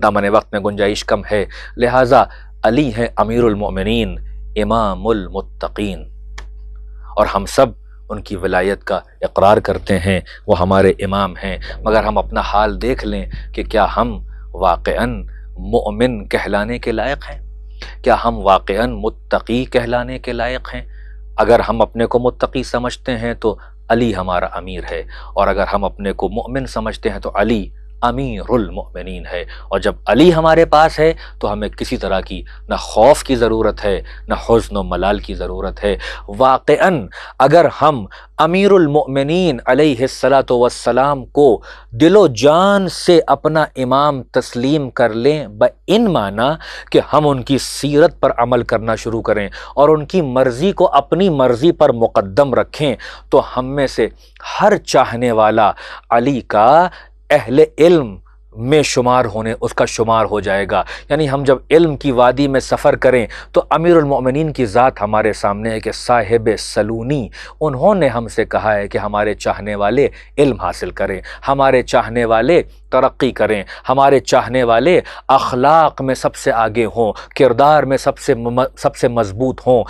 दामन वक्त में गुंजाइश कम है लिहाजा अली हैं अमीरमिन इमामुलमतकीन और हम सब उनकी विलायत का इकरार करते हैं वो हमारे इमाम हैं मगर हम अपना हाल देख लें कि क्या हम वाक़ मोमिन कहलाने के लायक हैं क्या हम वाक़ मुत्तकी कहलाने के लायक हैं अगर हम अपने को मुत्तकी समझते हैं तो अली हमारा अमीर है और अगर हम अपने को मोमिन समझते हैं तो अली अमीरमिन है और जब अली हमारे पास है तो हमें किसी तरह की ना खौफ की ज़रूरत है ना हजन व मलाल की ज़रूरत है वाक़ अगर हम अमीरमिन सलात वसलाम को दिलो जान से अपना इमाम तस्लीम कर लें ब इन माना कि हम उनकी सीरत पर अमल करना शुरू करें और उनकी मर्ज़ी को अपनी मर्ज़ी पर मुक़दम रखें तो हम में से हर चाहने वाला अली का अहल इल्म में शुमार होने उसका शुमार हो जाएगा यानी हम जब इल्म की वादी में सफ़र करें तो अमीरमिन की ज़ात हमारे सामने है कि साहिब सलूनी उन्होंने हमसे कहा है कि हमारे चाहने वाले इल्म हासिल करें हमारे चाहने वाले तरक्की करें हमारे चाहने वाले अखलाक में सबसे आगे हों किरदार में सबसे सबसे मजबूत हों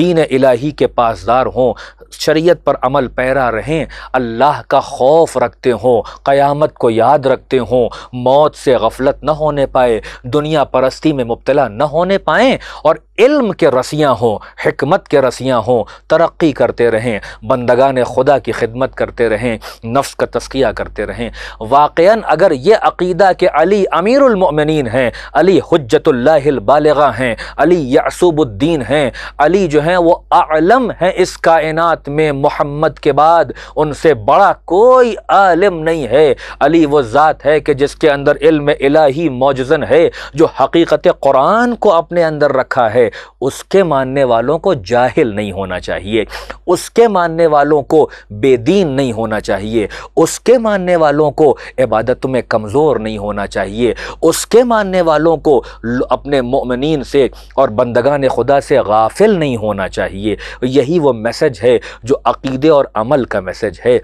दीन इलाही के पासदार हों शरीयत पर अमल पैरा रहें अल्लाह का खौफ रखते हों क़यामत को याद रखते हों मौत से गफलत न होने पाए दुनिया परस्ती में मुबतला न होने पाएँ और इल्म के रसियाँ हों हमत के रसियाँ हों तरक्की करते रहें बंदगा ने खुदा की खिदमत करते रहें नफ्स का तस्किया करते रहें वाकया अगर ये अकीदा कि अली अमीरमिन हैं अली हजतुल्लाबालगा हैं अली यासूबुद्दीन हैं अली जो हैं वो आलम हैं इस कायनत में मोहम्मद के बाद उनसे बड़ा कोई आलम नहीं है अली वो ज़ात है कि जिसके अंदर इल्म इलाही मौजन है जो हकीकत कुरान को अपने अंदर रखा है उसके मानने वालों को जाहिल नहीं होना चाहिए उसके मानने वालों को बेदीन नहीं होना चाहिए उसके मानने वालों को इबादत इबादत में कमज़ोर नहीं होना चाहिए उसके मानने वालों को अपने ममिन से और बंदगान खुदा से गाफिल नहीं होना चाहिए यही वो मैसेज है जो अकीदे और अमल का मैसेज है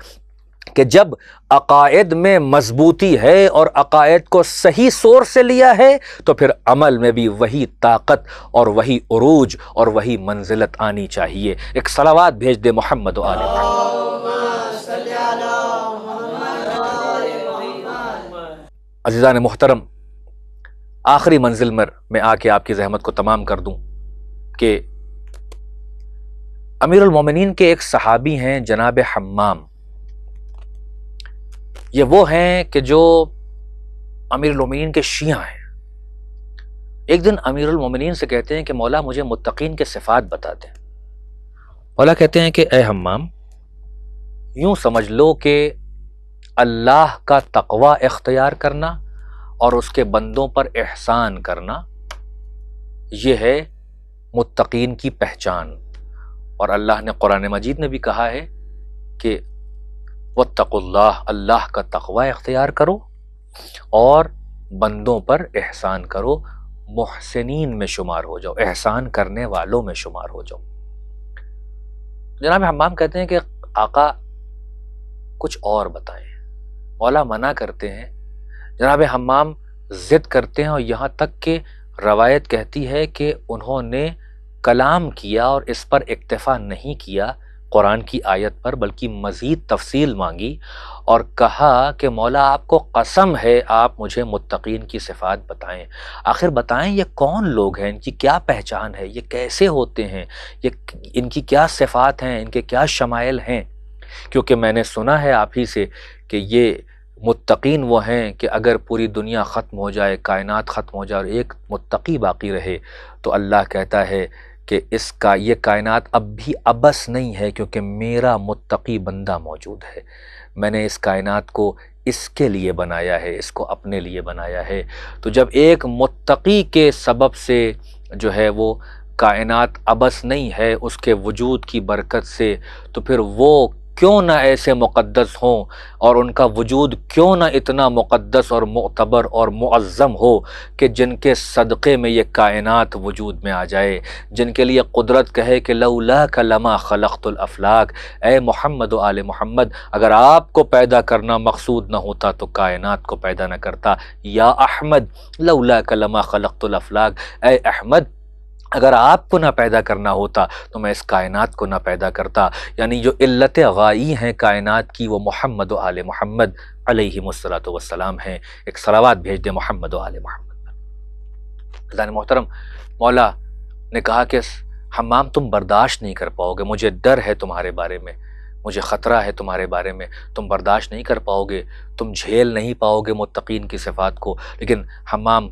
कि जब अकायद में मजबूती है और अकायद को सही शोर से लिया है तो फिर अमल में भी वही ताकत और वही अरूज और वही मंजिलत आनी चाहिए एक सलावाद भेज दे मोहम्मद आलम अजीज़ा ने मोहतरम आखिरी मंजिल में मैं आके आपकी जहमत को तमाम कर दूँ कि अमीरमिन के एक सहाबी हैं जनाब हम्माम ये वो हैं कि जो उलमिन के शिया हैं एक दिन अमीरमिन से कहते हैं कि मौला मुझे मुतकीन के सिफात बता दें मौला कहते हैं कि ए हम्माम यूं समझ लो कि अल्लाह का तकवा इख्तियार करना और उसके बंदों पर एहसान करना यह है मुत्तकीन की पहचान और अल्लाह ने कुरान मजीद में भी कहा है कि वतकुल्लाह अल्लाह का तकवा इख्तियार करो और बंदों पर एहसान करो महसिन में शुमार हो जाओ एहसान करने वालों में शुमार हो जाओ जनाब हमाम कहते हैं कि आका कुछ और बताएं मौला मना करते हैं जनाब हमाम ज़िद करते हैं और यहाँ तक कि रवायत कहती है कि उन्होंने कलाम किया और इस पर इक्तफ़ा नहीं किया कुरान की आयत पर बल्कि मज़ीद तफसील मांगी और कहा कि मौला आपको कसम है आप मुझे मुतकीन की सिफात बताएं आखिर बताएं ये कौन लोग हैं इनकी क्या पहचान है ये कैसे होते हैं ये इनकी क्या सिफात हैं इनके क्या शमाइल हैं क्योंकि मैंने सुना है आप ही से कि ये मुतकीन वो हैं कि अगर पूरी दुनिया ख़त्म हो जाए कायनात ख़त्म हो जाए और एक मुतकी बाकी रहे तो अल्लाह कहता है कि इसका ये कायनात अब भी अबस नहीं है क्योंकि मेरा मुतकी बंदा मौजूद है मैंने इस कायनात को इसके लिए बनाया है इसको अपने लिए बनाया है तो जब एक मुतकी के सबब से जो है वो कायनात अबस नहीं है उसके वजूद की बरकत से तो फिर वो क्यों ना ऐसे मुक़दस हों और उनका वजूद क्यों ना इतना मुक़दस और मतबर और मुअज़म हो कि जिनके सदक़े में ये कायनात वजूद में आ जाए जिनके लिए कुदरत कहे कि लौला का लमा खलख्तलअफलाक ए मोहम्मद आल मोहम्मद अगर आपको पैदा करना मकसूद ना होता तो कायनात को पैदा ना करता या अहमद लौला का लमा खलख्तलअफलाक ए अहमद अगर आपको ना पैदा करना होता तो मैं इस कायनात को ना पैदा करता यानी जो इल्लत गाई हैं कायनात की वो मोहम्मद आल मोहम्मद अलैहिस्सलात वसलाम हैं एक सलावात भेज दे मोहम्मद आल मोहम्मद अल्लाह मोहतरम मौला ने कहा कि हमाम तुम बर्दाश्त नहीं कर पाओगे मुझे डर है तुम्हारे बारे में मुझे ख़तरा है तुम्हारे बारे में तुम बर्दाश्त नहीं कर पाओगे तुम झेल नहीं पाओगे मतकीन की सिफात को लेकिन हमाम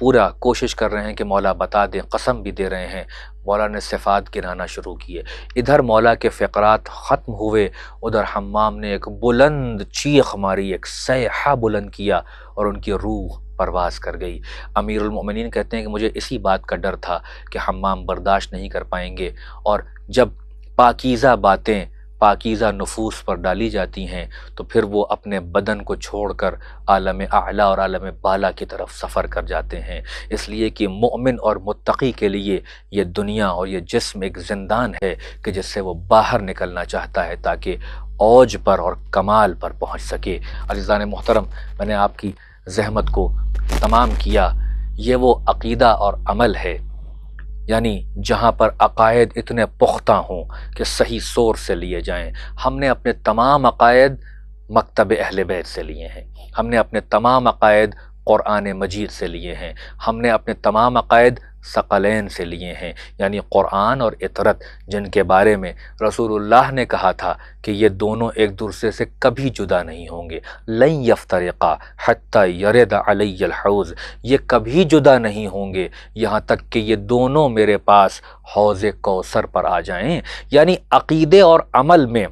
पूरा कोशिश कर रहे हैं कि मौला बता दें कसम भी दे रहे हैं मौला ने सिफात गिराना शुरू किए इधर मौला के फ़करात ख़त्म हुए उधर हमाम ने एक बुलंद चीख मारी एक सयाहा बुलंद किया और उनकी रूह परवाज़ कर गई अमीरमिन कहते हैं कि मुझे इसी बात का डर था कि हमाम बर्दाश्त नहीं कर पाएंगे और जब पाकिज़ा बातें पाकिज़ा नफूस पर डाली जाती हैं तो फिर वो अपने बदन को छोड़ कर आलम आला और आलम बाला की तरफ सफ़र कर जाते हैं इसलिए कि मोमिन और मुत्तकी के लिए ये दुनिया और ये जिस्म एक जिंदान है कि जिससे वो बाहर निकलना चाहता है ताकि औज पर और कमाल पर पहुँच सके अजीज़ान मोहतरम मैंने आपकी जहमत को तमाम किया ये वो अकीदा और अमल है यानी जहाँ पर अकायद इतने पुख्ता हों कि सही सोर से लिए जाएं हमने अपने तमाम अकायद मकतब अहल बैत से लिए हैं हमने अपने तमाम अकायद क़ुरान मजीद से लिए हैं हमने अपने तमाम अकायद सकलैन से लिए हैं यानी क़ुरान और इतरत जिनके बारे में रसूलुल्लाह ने कहा था कि ये दोनों एक दूसरे से कभी जुदा नहीं होंगे लई यफ्तरक़ा हती यरद अलहौज़ ये कभी जुदा नहीं होंगे यहाँ तक कि ये दोनों मेरे पास हौज़ कौसर पर आ जाएं यानी अकीदे और अमल में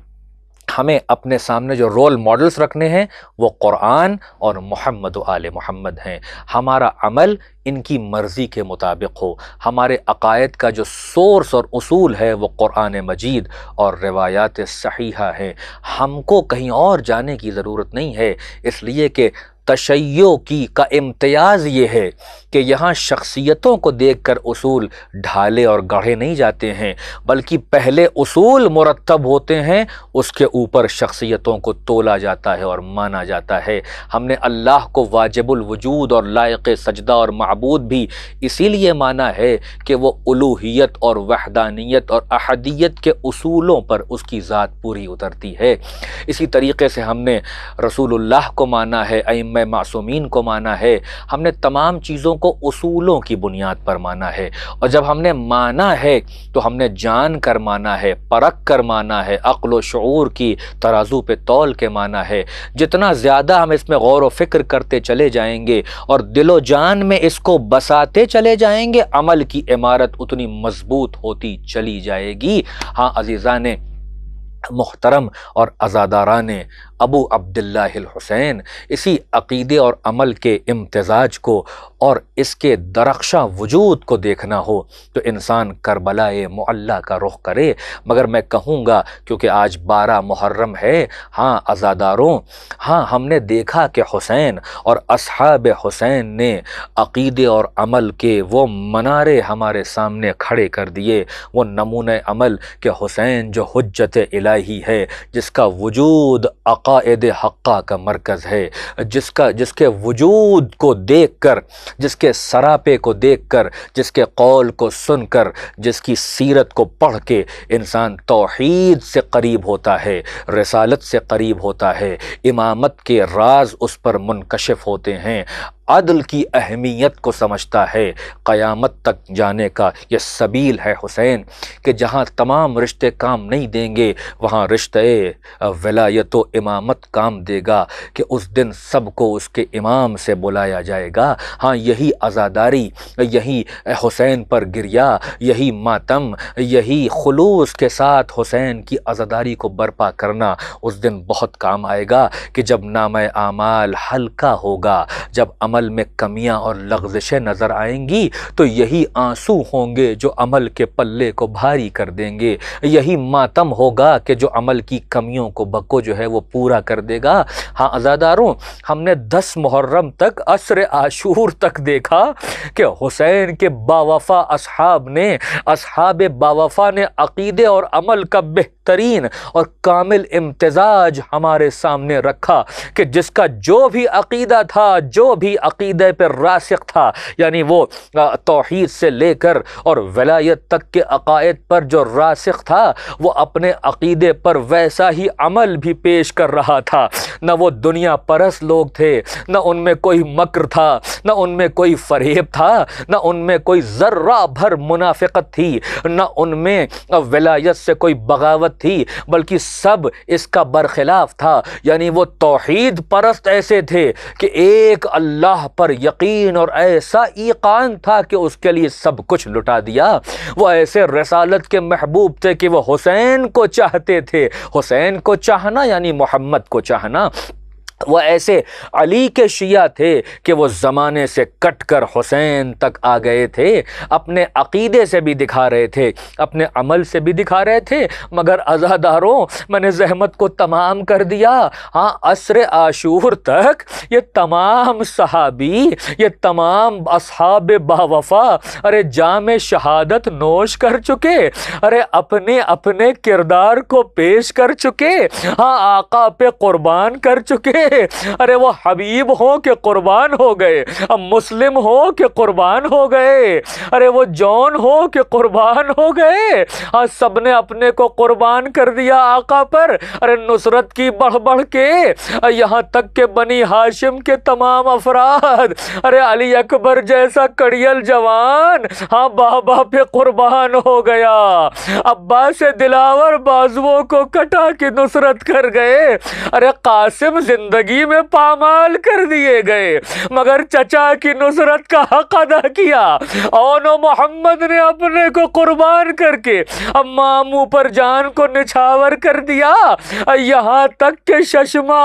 हमें अपने सामने जो रोल मॉडल्स रखने हैं वो क़ुरान और मोहम्मद आल मोहम्मद हैं हमारा अमल इनकी मर्ज़ी के मुताबिक हो हमारे अकायद का जो सोर्स और असूल है वो क़ुरान मजीद और रिवायात सहीहा है हमको कहीं और जाने की ज़रूरत नहीं है इसलिए कि तशैयों की का इम्तियाज़ ये है कि यहाँ शख्सियतों को देख कर उसूल ढाले और गढ़े नहीं जाते हैं बल्कि पहले उसूल मुरतब होते हैं उसके ऊपर शख्सियतों को तोला जाता है और माना जाता है हमने अल्लाह को वाजिबुल वजूद और लायक सजदा और महबूद भी इसीलिए माना है कि वह उलूहियत और वहदानियत और अहदियत के असूलों पर उसकी ज़ात पूरी उतरती है इसी तरीके से हमने रसूलुल्लाह को माना है अम मैं मासूमिन को माना है हमने तमाम चीज़ों को उसूलों की बुनियाद पर माना है और जब हमने माना है तो हमने जान कर माना है परख कर माना है अक्ल शूर की तराजू पे तौल के माना है जितना ज़्यादा हम इसमें गौर व फिक्र करते चले जाएंगे और दिलो जान में इसको बसाते चले जाएंगे अमल की इमारत उतनी मजबूत होती चली जाएगी हाँ अजीज़ा ने मोहतरम और आज़ादारा ने अबू अब्दुल्ला हुसैन इसी अकीदे और अमल के इम्तजाज को और इसके दरख्शा वजूद को देखना हो तो इंसान करबला मुल्ला का रुख करे मगर मैं कहूँगा क्योंकि आज बारह मुहर्रम है हाँ अज़ादारों हाँ हमने देखा कि हुसैन और असहाब हुसैन ने अकीदे और अमल के वो मनारे हमारे सामने खड़े कर दिए वो नमून अमल के हुसैन जो हजत इलाही है जिसका वजूद अक अक़ायद हक़ा का मरकज़ है जिसका जिसके वजूद को देख कर जिसके सरापे को देख कर जिसके कौल को सुन कर जिसकी सीरत को पढ़ के इंसान तोहद से करीब होता है रसालत से करीब होता है इमामत के राज उस पर मुनकशिफ होते हैं अदल की अहमियत को समझता है क़यामत तक जाने का यह सबील है हुसैन कि जहाँ तमाम रिश्ते काम नहीं देंगे वहाँ रिश्ते वलायत व इमामत काम देगा कि उस दिन सबको उसके इमाम से बुलाया जाएगा हाँ यही आज़ादारी यही हुसैन पर गिरिया यही मातम यही खलूस के साथ हुसैन की आज़ादारी को बर्पा करना उस दिन बहुत काम आएगा कि जब नाम आमाल हल्का होगा जब अम अमल में कमियां और लग्जशें नज़र आएंगी तो यही आंसू होंगे जो अमल के पल्ले को भारी कर देंगे यही मातम होगा कि जो अमल की कमियों को बको जो है वो पूरा कर देगा हाँ अज़ादारों हमने दस मुहर्रम तक असर आशूर तक देखा कि हुसैन के बावफा असहाब ने अब बावफा ने अकीदे और अमल का बेहतरीन और कामिल इम्तजाज हमारे सामने रखा कि जिसका जो भी अकीदा था जो भी अक़ीदे पर रासिक था यानी वो तोहद से लेकर और वलायत तक के अकायद पर जो रासिक था वो अपने अक़ीदे पर वैसा ही अमल भी पेश कर रहा था न वो दुनिया परस लोग थे न उनमें कोई मकर था न उनमें कोई फरेब था न उनमें कोई ज़र्रा भर मुनाफिकत थी न उनमें वलायत से कोई बगावत थी बल्कि सब इसका बरखिलाफ था यानी वो तोहद परस्त ऐसे थे कि एक अल्लाह अल्लाह पर यकीन और ऐसा ईकान था कि उसके लिए सब कुछ लुटा दिया वो ऐसे रसालत के महबूब थे कि वह हुसैन को चाहते थे हुसैन को चाहना यानी मोहम्मद को चाहना वह ऐसे अली के शिया थे कि वो ज़माने से कट कर हुसैन तक आ गए थे अपने अकीदे से भी दिखा रहे थे अपने अमल से भी दिखा रहे थे मगर अज़ादारों मैंने जहमत को तमाम कर दिया हाँ असर आशूर तक ये तमाम सहाबी ये तमाम असहाब बावफ़ा अरे जाम शहादत नोश कर चुके अरे अपने अपने किरदार को पेश कर चुके हाँ आका पे क़ुरबान कर चुके गए अरे वो हबीब हो के कुर्बान हो गए अब मुस्लिम हो के कुर्बान हो गए अरे वो जॉन हो के कुर्बान हो गए आज सब ने अपने को कुर्बान कर दिया आका पर अरे नुसरत की बढ़ बढ़ के यहाँ तक के बनी हाशिम के तमाम अफराद अरे अली अकबर जैसा कड़ियल जवान हाँ बाबा पे कुर्बान हो गया अब्बा से दिलावर बाजुओं को कटा के नुसरत कर गए अरे कासिम जिंदा जिंदगी में पामाल कर दिए गए मगर चचा की नुसरत का हक अदा किया ओन मोहम्मद ने अपने को कुर्बान करके अम्मा मुँह पर जान को निछावर कर दिया यहाँ तक के शशमा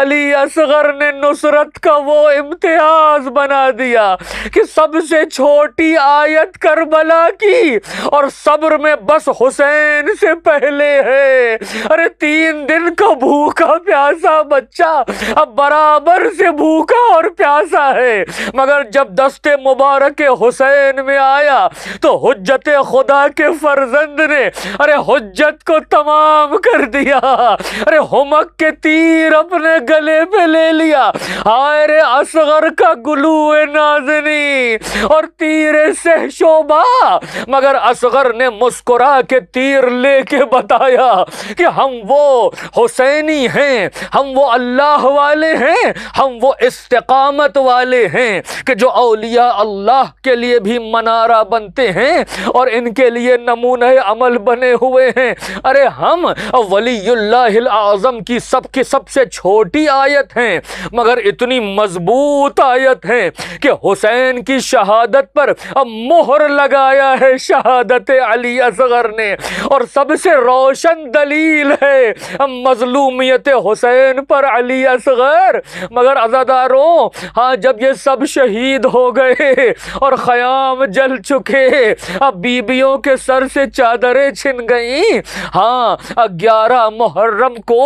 अली असगर ने नुसरत का वो इम्तियाज बना दिया कि सबसे छोटी आयत करबला की और सब्र में बस हुसैन से पहले है अरे तीन दिन का भूखा प्यासा बच्चा बच्चा अब बराबर से भूखा और प्यासा है मगर जब दस्ते मुबारक हुसैन में आया तो हजत खुदा के फर्जंद ने अरे हजत को तमाम कर दिया अरे हमक के तीर अपने गले पे ले लिया अरे असगर का गुलू नाजनी और तीर से शोभा मगर असगर ने मुस्कुरा के तीर लेके बताया कि हम वो हुसैनी हैं हम वो अल्लाह अल्लाह वाले हैं हम वो इस्तकामत वाले हैं कि जो अलिया अल्लाह के लिए भी मनारा बनते हैं और इनके लिए नमूने अमल बने हुए हैं अरे हम वलीज़म की सबकी सबसे छोटी आयत हैं मगर इतनी मजबूत आयत है कि हुसैन की शहादत पर अब मोहर लगाया है शहादत अली असगर ने और सबसे रोशन दलील है मजलूमियत हुसैन पर अली असगर मगर अजादारों हाँ जब ये सब शहीद हो गए और ख़याम जल चुके अब बीबियों के सर से चादरें छिन गईं हाँ ग्यारह मुहर्रम को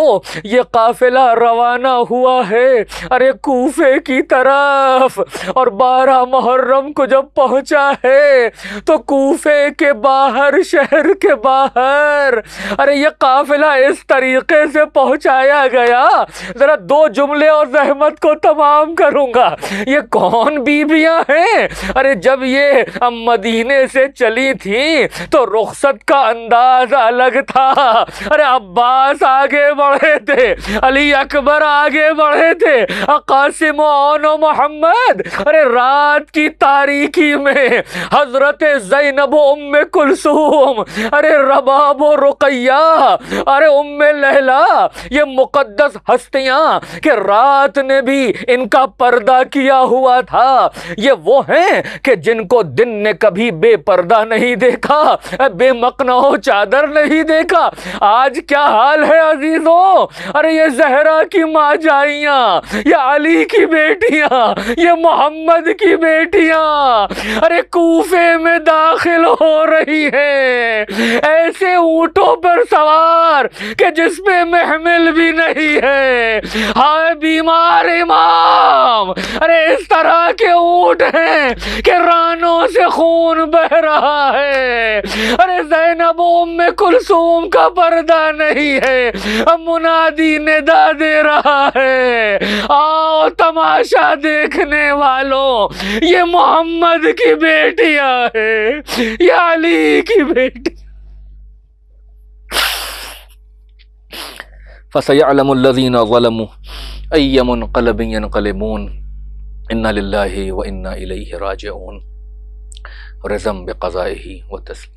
ये काफिला रवाना हुआ है अरे कोफे की तरफ और बारह मुहर्रम को जब पहुंचा है तो कोफे के बाहर शहर के बाहर अरे ये काफिला इस तरीके से पहुंचाया गया जरा दो जुमले और रहमत को तमाम करूंगा ये कौन बीबियां हैं अरे जब ये हम मदीने से चली थी तो रुखसत का अंदाज अलग था अरे अब्बास आगे बढ़े थे अली अकबर आगे बढ़े थे अकासिम मोहम्मद अरे रात की तारीखी में हजरत जैनब उम्म कुलसूम अरे रबाब रुकैया अरे उम्म लहला ये मुकद्दस हस्तियां दुनिया कि रात ने भी इनका पर्दा किया हुआ था ये वो हैं कि जिनको दिन ने कभी बेपर्दा नहीं देखा बेमकनो चादर नहीं देखा आज क्या हाल है अजीजों अरे ये जहरा की माँ जाइया ये अली की बेटिया ये मोहम्मद की बेटिया अरे कूफे में दाखिल हो रही है ऐसे ऊँटों पर सवार के जिसमें महमिल भी नहीं है हाय बीमार इमाम अरे इस तरह के ऊट हैं कि रानों से खून बह रहा है अरे जैनब में कुलसूम का पर्दा नहीं है मुनादी ने दा दे रहा है आओ तमाशा देखने वालों ये मोहम्मद की बेटियां है ये अली की बेटी فسيعلم الذين ظلموا أي منقلب ينقلبون إنا لله وإنا إليه راجعون رزم بقضائه وتسليمه